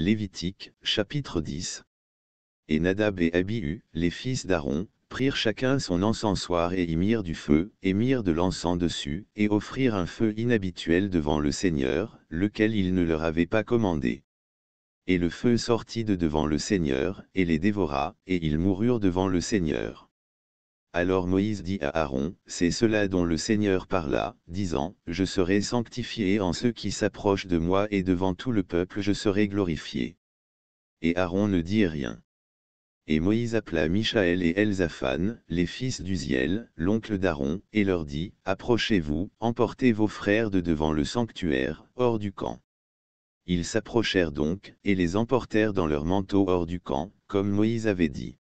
Lévitique, chapitre 10. Et Nadab et Abihu, les fils d'Aaron, prirent chacun son encensoir et y mirent du feu, et mirent de l'encens dessus, et offrirent un feu inhabituel devant le Seigneur, lequel il ne leur avait pas commandé. Et le feu sortit de devant le Seigneur, et les dévora, et ils moururent devant le Seigneur. Alors Moïse dit à Aaron, C'est cela dont le Seigneur parla, disant, Je serai sanctifié en ceux qui s'approchent de moi et devant tout le peuple je serai glorifié. Et Aaron ne dit rien. Et Moïse appela Michaël et Elzaphan, les fils d'Uziel, l'oncle d'Aaron, et leur dit, Approchez-vous, emportez vos frères de devant le sanctuaire, hors du camp. Ils s'approchèrent donc, et les emportèrent dans leur manteau hors du camp, comme Moïse avait dit.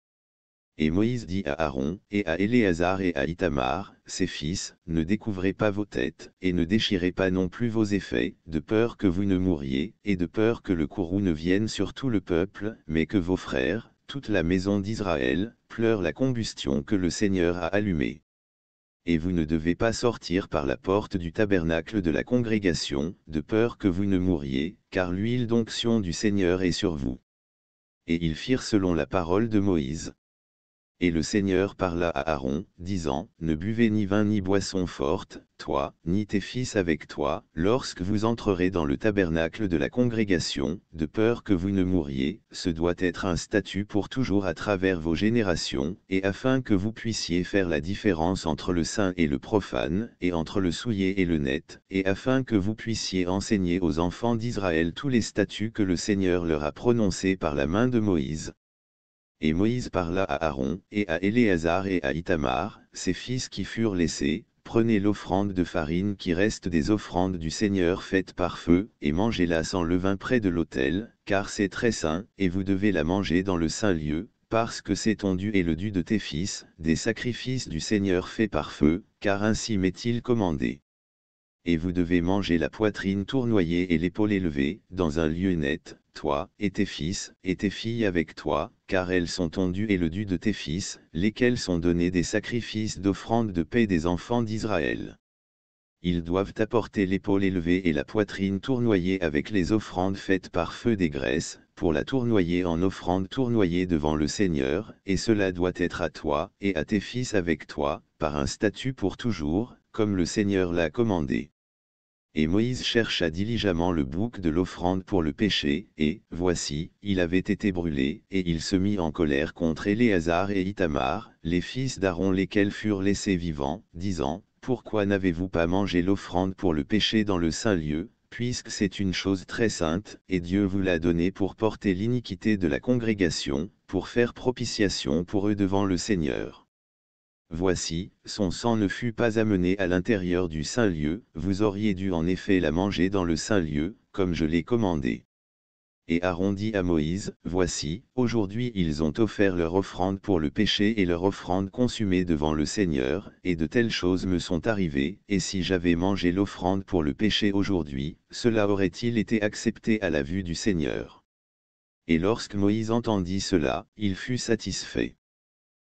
Et Moïse dit à Aaron, et à Éléazar et à Itamar, ses fils, ne découvrez pas vos têtes, et ne déchirez pas non plus vos effets, de peur que vous ne mouriez, et de peur que le courroux ne vienne sur tout le peuple, mais que vos frères, toute la maison d'Israël, pleure la combustion que le Seigneur a allumée. Et vous ne devez pas sortir par la porte du tabernacle de la congrégation, de peur que vous ne mouriez, car l'huile d'onction du Seigneur est sur vous. Et ils firent selon la parole de Moïse. Et le Seigneur parla à Aaron, disant, Ne buvez ni vin ni boisson forte, toi, ni tes fils avec toi, lorsque vous entrerez dans le tabernacle de la congrégation, de peur que vous ne mouriez, ce doit être un statut pour toujours à travers vos générations, et afin que vous puissiez faire la différence entre le saint et le profane, et entre le souillé et le net, et afin que vous puissiez enseigner aux enfants d'Israël tous les statuts que le Seigneur leur a prononcés par la main de Moïse, et Moïse parla à Aaron, et à Éléazar et à Itamar, ses fils qui furent laissés, prenez l'offrande de farine qui reste des offrandes du Seigneur faites par feu, et mangez-la sans levain près de l'autel, car c'est très saint, et vous devez la manger dans le saint lieu, parce que c'est ton dû et le dû de tes fils, des sacrifices du Seigneur faits par feu, car ainsi m'est-il commandé et vous devez manger la poitrine tournoyée et l'épaule élevée, dans un lieu net, toi, et tes fils, et tes filles avec toi, car elles sont ton et le dû de tes fils, lesquels sont donnés des sacrifices d'offrande de paix des enfants d'Israël. Ils doivent apporter l'épaule élevée et la poitrine tournoyée avec les offrandes faites par feu des graisses, pour la tournoyer en offrande tournoyée devant le Seigneur, et cela doit être à toi, et à tes fils avec toi, par un statut pour toujours, comme le Seigneur l'a commandé et Moïse chercha diligemment le bouc de l'offrande pour le péché, et, voici, il avait été brûlé, et il se mit en colère contre Éléazar et Itamar, les fils d'Aaron lesquels furent laissés vivants, disant, Pourquoi n'avez-vous pas mangé l'offrande pour le péché dans le saint lieu, puisque c'est une chose très sainte, et Dieu vous l'a donnée pour porter l'iniquité de la congrégation, pour faire propitiation pour eux devant le Seigneur Voici, son sang ne fut pas amené à l'intérieur du Saint-Lieu, vous auriez dû en effet la manger dans le Saint-Lieu, comme je l'ai commandé. Et Aaron dit à Moïse, Voici, aujourd'hui ils ont offert leur offrande pour le péché et leur offrande consumée devant le Seigneur, et de telles choses me sont arrivées, et si j'avais mangé l'offrande pour le péché aujourd'hui, cela aurait-il été accepté à la vue du Seigneur Et lorsque Moïse entendit cela, il fut satisfait.